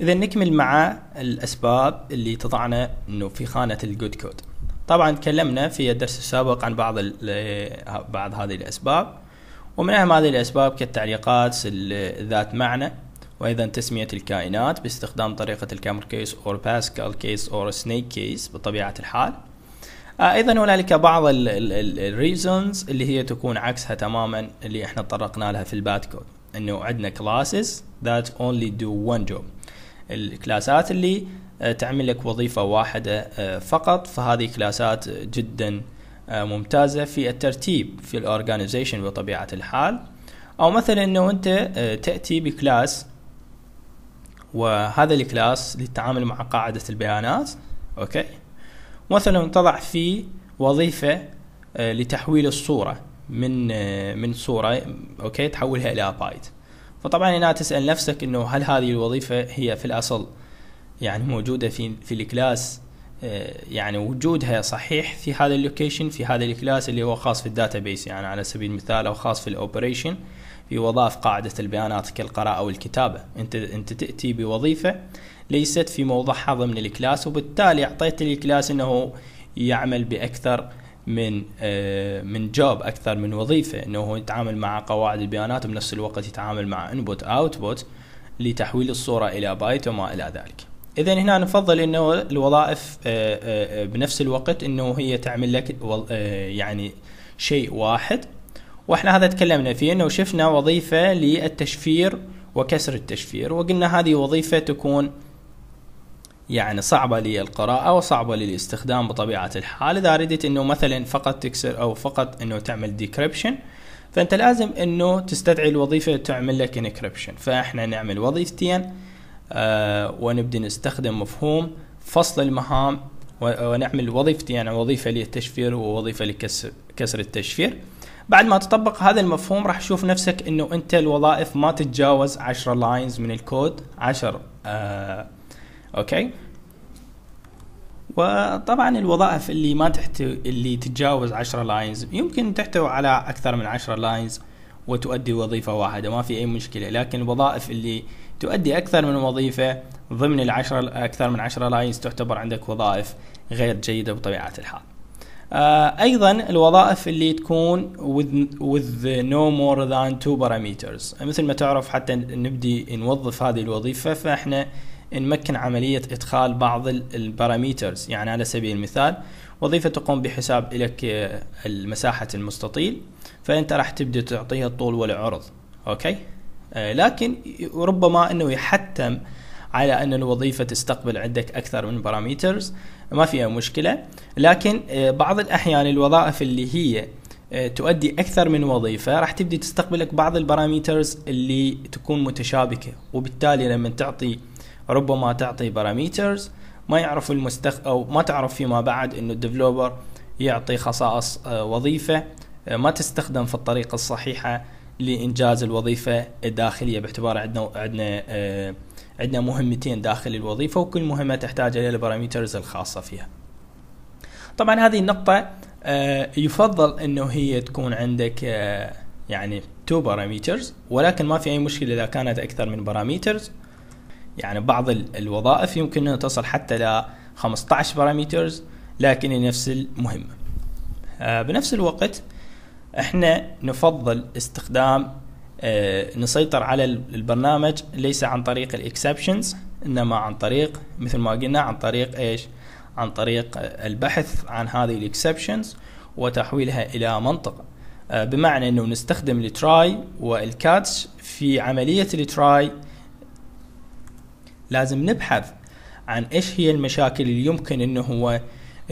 اذا نكمل مع الاسباب اللي تضعنا انه في خانه الجود كود طبعا تكلمنا في الدرس السابق عن بعض بعض هذه الاسباب ومن اهم هذه الاسباب كالتعليقات ذات معنى وايضا تسميه الكائنات باستخدام طريقه الكامر كيس اور باسكال كيس اور سنيك كيس بطبيعه الحال آه، ايضا هنالك بعض الريزونز اللي هي تكون عكسها تماما اللي احنا تطرقنا لها في الباد كود انه عندنا كلاسز ذات اونلي دو one job الكلاسات اللي آه، تعمل لك وظيفة واحدة آه، فقط فهذه كلاسات جدا آه، ممتازة في الترتيب في الاورجانيزيشن بطبيعة الحال او مثلا انه انت تأتي بكلاس وهذا الكلاس للتعامل مع قاعدة البيانات اوكي مثلا تضع فيه وظيفة لتحويل الصورة من من صورة اوكي تحولها الى بايت فطبعا هنا تسأل نفسك انه هل هذه الوظيفة هي في الاصل يعني موجودة في في الكلاس آه، يعني وجودها صحيح في هذا اللوكيشن في هذا الكلاس اللي هو خاص في الداتابيس يعني على سبيل المثال او خاص في الاوبريشن في وظائف قاعدة البيانات كالقراءة والكتابة انت انت تأتي بوظيفة ليست في موضعها ضمن الكلاس وبالتالي اعطيت الكلاس انه يعمل باكثر من آه، من جوب اكثر من وظيفه انه هو يتعامل مع قواعد البيانات وبنفس الوقت يتعامل مع انبوت اوتبوت لتحويل الصوره الى بايت وما الى ذلك. اذا هنا نفضل انه الوظائف آه، آه، بنفس الوقت انه هي تعمل لك يعني شيء واحد واحنا هذا تكلمنا فيه انه شفنا وظيفه للتشفير وكسر التشفير وقلنا هذه وظيفه تكون يعني صعبة للقراءة وصعبة للاستخدام بطبيعة الحال إذا أردت أنه مثلا فقط تكسر أو فقط أنه تعمل ديكريبشن فأنت لازم أنه تستدعي الوظيفة تعمل لك انكريبشن فإحنا نعمل وظيفتين آه ونبدأ نستخدم مفهوم فصل المهام ونعمل وظيفتين يعني وظيفة للتشفير ووظيفة لكسر التشفير بعد ما تطبق هذا المفهوم راح تشوف نفسك انه انت الوظائف ما تتجاوز 10 لاينز من الكود 10 آه اوكي وطبعا الوظائف اللي ما تحتوي اللي تتجاوز 10 لاينز يمكن تحتوي على اكثر من 10 لاينز وتؤدي وظيفة واحدة ما في أي مشكلة لكن الوظائف اللي تؤدي أكثر من وظيفة ضمن ال أكثر من عشرة لاينز تعتبر عندك وظائف غير جيدة بطبيعة الحال آه أيضا الوظائف اللي تكون with, with no more than two parameters مثل ما تعرف حتى نبدي نوظف هذه الوظيفة فإحنا نمكن عملية إدخال بعض الباراميترز يعني على سبيل المثال وظيفة تقوم بحساب لك مساحة المستطيل فأنت راح تبدأ تعطيها الطول والعرض أوكي آه، لكن ربما أنه يحتم على أن الوظيفة تستقبل عندك أكثر من باراميترز ما فيها مشكلة لكن آه، بعض الأحيان الوظائف اللي هي آه، تؤدي اكثر من وظيفه راح تبدي تستقبلك بعض الباراميترز اللي تكون متشابكه وبالتالي لما تعطي ربما تعطي باراميترز ما يعرف المستخ او ما تعرف فيما بعد انه الديفلوبر يعطي خصائص آه، وظيفه آه، ما تستخدم في الطريقه الصحيحه لانجاز الوظيفه الداخليه باعتبار عندنا عندنا آه، عندنا مهمتين داخل الوظيفه وكل مهمه تحتاج الى الباراميترز الخاصه فيها. طبعا هذه النقطه يفضل انه هي تكون عندك يعني تو باراميترز ولكن ما في اي مشكله اذا كانت اكثر من باراميترز يعني بعض الوظائف يمكن أن تصل حتى ل 15 باراميترز لكن نفس المهمة آه، بنفس الوقت احنا نفضل استخدام آه، نسيطر على البرنامج ليس عن طريق الاكسبشنز انما عن طريق مثل ما قلنا عن طريق ايش عن طريق البحث عن هذه الاكسبشنز وتحويلها الى منطقه آه، بمعنى انه نستخدم التراي والكاتش في عمليه التراي لازم نبحث عن ايش هي المشاكل اللي يمكن انه هو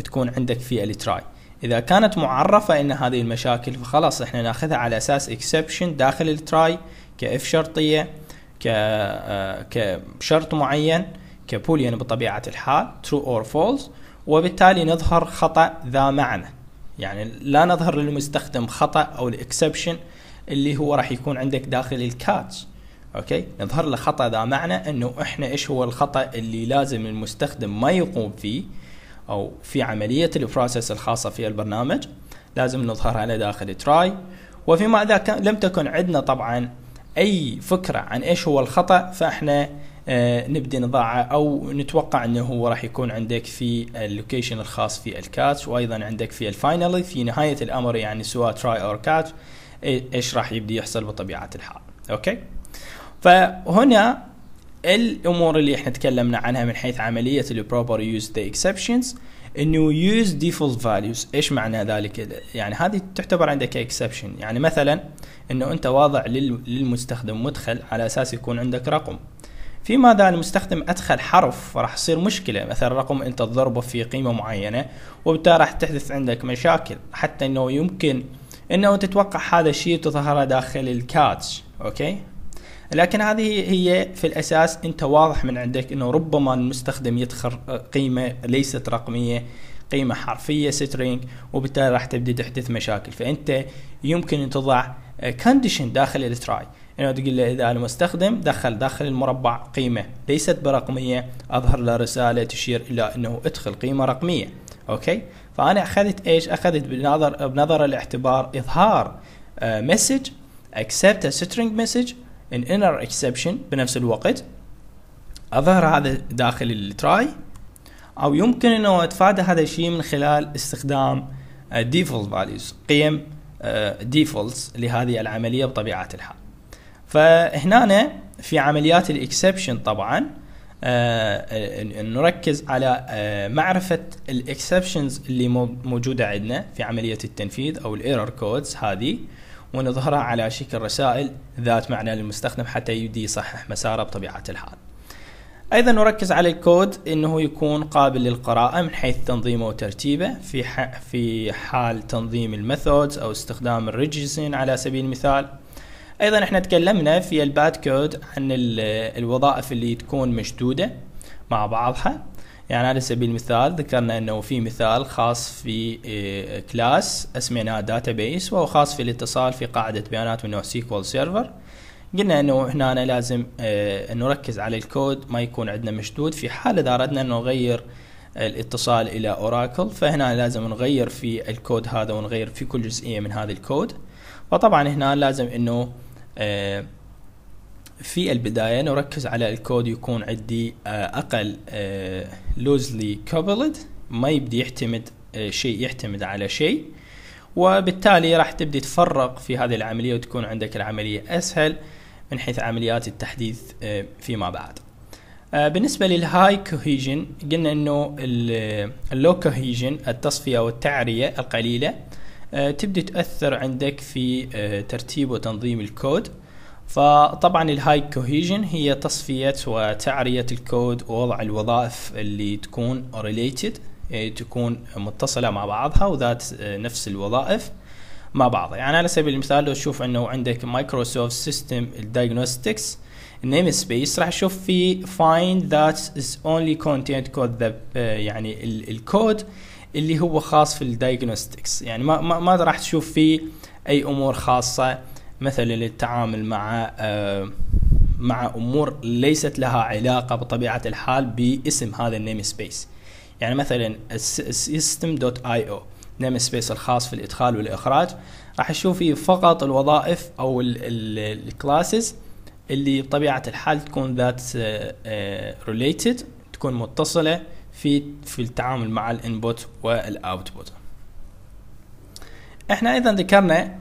تكون عندك في التراي اذا كانت معرفه ان هذه المشاكل فخلاص احنا ناخذها على اساس اكسبشن داخل التراي كاف شرطيه ك آه، كشرط معين كبوليان يعني بطبيعه الحال ترو اور فولز وبالتالي نظهر خطا ذا معنى يعني لا نظهر للمستخدم خطا او الاكسبشن اللي هو راح يكون عندك داخل الكاتش اوكي يظهر له خطا ذا معنى انه احنا ايش هو الخطا اللي لازم المستخدم ما يقوم فيه او في عمليه البروسيس الخاصه في البرنامج لازم نظهرها على داخل تراي وفيما اذا لم تكن عندنا طبعا اي فكره عن ايش هو الخطا فاحنا آه نبدي نضعه او نتوقع انه هو راح يكون عندك في اللوكيشن الخاص في الكاتش وايضا عندك في الفاينلي في نهايه الامر يعني سواء تراي اور كاتش ايش راح يبدي يحصل بطبيعه الحال اوكي فهنا الامور اللي احنا تكلمنا عنها من حيث عمليه البروبر يوز ذا اكسبشنز انه يوز ديفولت فاليوز ايش معنى ذلك يعني هذه تعتبر عندك اكسبشن يعني مثلا انه انت واضع للمستخدم مدخل على اساس يكون عندك رقم فيما اذا المستخدم ادخل حرف راح تصير مشكله مثلا رقم انت تضربه في قيمه معينه وبالتالي راح تحدث عندك مشاكل حتى انه يمكن انه تتوقع هذا الشيء تظهره داخل الكاتش اوكي لكن هذه هي في الاساس انت واضح من عندك انه ربما المستخدم يدخل قيمه ليست رقميه قيمه حرفيه سترينج وبالتالي راح تبدا تحدث مشاكل فانت يمكن ان تضع كونديشن داخل التراي انه يعني تقول له اذا المستخدم دخل داخل المربع قيمه ليست برقميه اظهر له رساله تشير الى انه ادخل قيمه رقميه اوكي فانا اخذت ايش اخذت بنظر بنظر الاعتبار اظهار مسج اكسبت سترينج مسج ان انر اكسبشن بنفس الوقت اظهر هذا داخل التراي او يمكن انه اتفادى هذا الشيء من خلال استخدام آه, default فاليوز قيم ديفولتس آه, لهذه العملية بطبيعة الحال فهنا في عمليات الاكسبشن طبعا آه، نركز على معرفة الاكسبشنز اللي موجودة عندنا في عملية التنفيذ او الايرور كودز هذه ونظهرها على شكل رسائل ذات معنى للمستخدم حتى يبدي يصحح مساره بطبيعة الحال أيضا نركز على الكود أنه يكون قابل للقراءة من حيث تنظيمه وترتيبه في في حال تنظيم الميثودز أو استخدام الريجيسين على سبيل المثال أيضا احنا تكلمنا في الباد كود عن الوظائف اللي تكون مشدودة مع بعضها يعني على سبيل المثال ذكرنا انه في مثال خاص في آه، كلاس اسميناه داتابيس وهو خاص في الاتصال في قاعده بيانات من نوع سيكوال سيرفر قلنا انه هنا أنا لازم آه، نركز على الكود ما يكون عندنا مشدود في حال اذا اردنا انه نغير الاتصال الى اوراكل فهنا لازم نغير في الكود هذا ونغير في كل جزئيه من هذا الكود وطبعا هنا لازم انه آه، في البداية نركز على الكود يكون عندي آه، أقل لوزلي آه، coupled ما يبدي يعتمد آه، شيء يعتمد على شيء وبالتالي راح تبدي تفرق في هذه العملية وتكون عندك العملية أسهل من حيث عمليات التحديث فيما بعد بالنسبة للهاي كوهيجن قلنا انه اللو كوهيجن التصفية والتعرية القليلة تبدي تأثر عندك في ترتيب وتنظيم الكود فطبعا الهاي كوهيجن هي تصفية وتعرية الكود ووضع الوظائف اللي تكون related إيه، تكون متصلة مع بعضها وذات إيه، نفس الوظائف مع بعض يعني على سبيل المثال لو تشوف انه عندك مايكروسوفت سيستم الدايجنوستكس نيم سبيس راح تشوف في فايند ذات از اونلي content كود ذا إيه، يعني الكود اللي هو خاص في الدايجنوستكس يعني ما, ما راح تشوف فيه اي امور خاصه مثلا للتعامل مع آه، مع امور ليست لها علاقه بطبيعه الحال باسم هذا النيم سبيس يعني مثلا السيستم دوت اي او نيم سبيس الخاص في الادخال والاخراج راح تشوفي فقط الوظائف او الكلاسز اللي بطبيعه الحال تكون ذات آه، ريليتد آه، تكون متصله في في التعامل مع الانبوت والاوتبوت احنا ايضا ذكرنا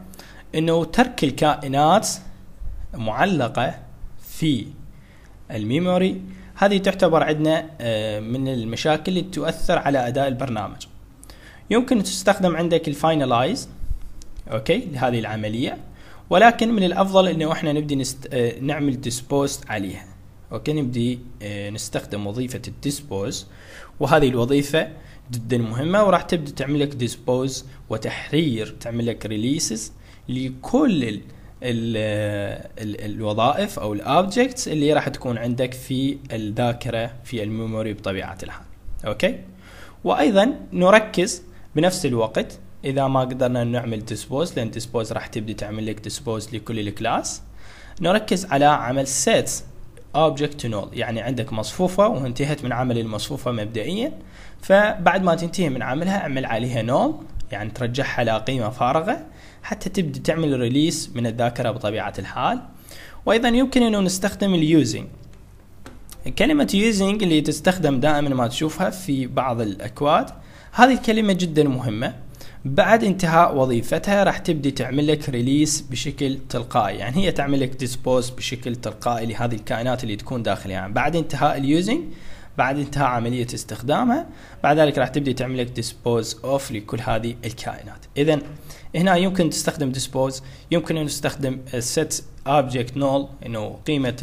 انه ترك الكائنات معلقه في الميموري هذه تعتبر عندنا آه، من المشاكل اللي تؤثر على اداء البرنامج يمكن تستخدم عندك الفاينلايز اوكي لهذه العمليه ولكن من الافضل انه احنا نبدي نست... آه، نعمل ديسبوز عليها اوكي نبدي آه، نستخدم وظيفه الديسبوز وهذه الوظيفه جدا مهمه وراح تبدا تعمل لك ديسبوز وتحرير تعمل لك ريليسز لكل ال ال الوظائف او الاوبجكتس اللي راح تكون عندك في الذاكره في الميموري بطبيعه الحال اوكي وايضا نركز بنفس الوقت اذا ما قدرنا نعمل ديسبوز لان ديسبوز راح تبدي تعمل لك ديسبوز لكل الكلاس نركز على عمل سيتس اوبجكت تو نول يعني عندك مصفوفه وانتهت من عمل المصفوفه مبدئيا فبعد ما تنتهي من عملها اعمل عليها نول يعني ترجعها لقيمه فارغه حتى تبدأ تعمل ريليس من الذاكرة بطبيعة الحال وأيضا يمكن أنه نستخدم اليوزنج كلمة يوزنج اللي تستخدم دائما ما تشوفها في بعض الأكواد هذه الكلمة جدا مهمة بعد انتهاء وظيفتها راح تبدي تعمل لك ريليس بشكل تلقائي يعني هي تعمل لك ديسبوز بشكل تلقائي لهذه الكائنات اللي تكون داخلها يعني بعد انتهاء اليوزنج بعد انتهاء عملية استخدامها بعد ذلك راح تبدي تعمل لك ديسبوز اوف لكل هذه الكائنات اذا هنا يمكن تستخدم ديسبوز يمكن ان تستخدم set object null انه قيمة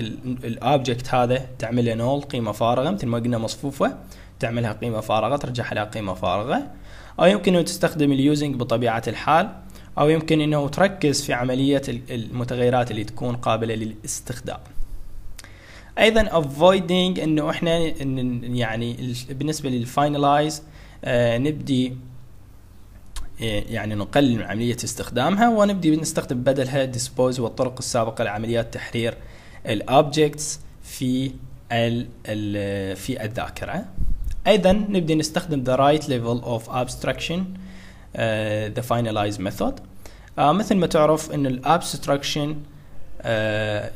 الاوبجكت هذا تعمل له نول قيمة فارغة مثل ما قلنا مصفوفة تعملها قيمة فارغة ترجع لها قيمة فارغة او يمكن ان تستخدم اليوزنج بطبيعة الحال او يمكن انه تركز في عملية المتغيرات اللي تكون قابلة للاستخدام ايضا افويدنج انه احنا يعني بالنسبه للفاينلايز آه نبدي آه، يعني نقلل من عملية استخدامها ونبدي نستخدم بدلها ديسبوز والطرق السابقة لعمليات تحرير الاوبجكتس في الـ الـ في الذاكرة ايضا نبدي نستخدم the right level of abstraction uh, the finalize method uh, مثل ما تعرف ان الابستراكشن آه،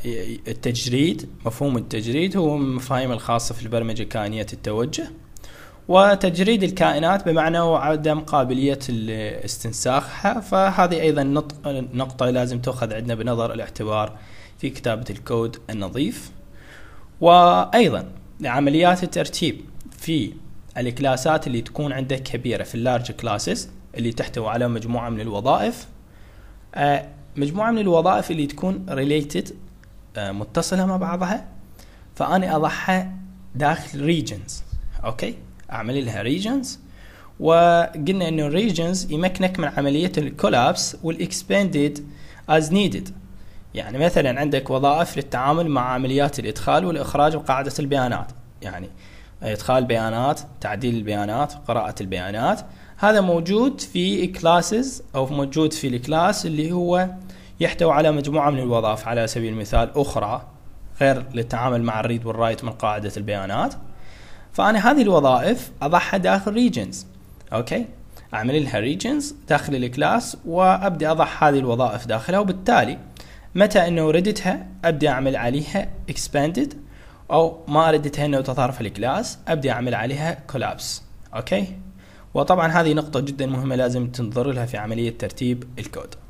التجريد مفهوم التجريد هو من المفاهيم الخاصة في البرمجة كائنية التوجه وتجريد الكائنات بمعنى عدم قابلية استنساخها فهذه أيضا نقطة لازم تأخذ عندنا بنظر الاعتبار في كتابة الكود النظيف وأيضا عمليات الترتيب في الكلاسات اللي تكون عندك كبيرة في اللارج كلاسز اللي تحتوي على مجموعة من الوظائف آه، مجموعه من الوظائف اللي تكون ريليتد آه، متصله مع بعضها فأنا اضعها داخل ريجنز اوكي اعمل لها ريجنز وقلنا انه regions يمكنك من عمليه الكولابس expanded as needed يعني مثلا عندك وظائف للتعامل مع عمليات الادخال والاخراج وقاعده البيانات يعني ادخال بيانات تعديل البيانات قراءه البيانات هذا موجود في كلاسز او موجود في الكلاس اللي هو يحتوي على مجموعة من الوظائف على سبيل المثال أخرى غير للتعامل مع الريد والرايت من قاعدة البيانات فأنا هذه الوظائف أضعها داخل ريجنز أوكي أعمل لها ريجنز داخل الكلاس وأبدأ أضع هذه الوظائف داخلها وبالتالي متى أنه ردتها أبدأ أعمل عليها expanded أو ما ردتها أنه تظهر في الكلاس أبدأ أعمل عليها collapse أوكي وطبعا هذه نقطة جدا مهمة لازم تنظر لها في عملية ترتيب الكود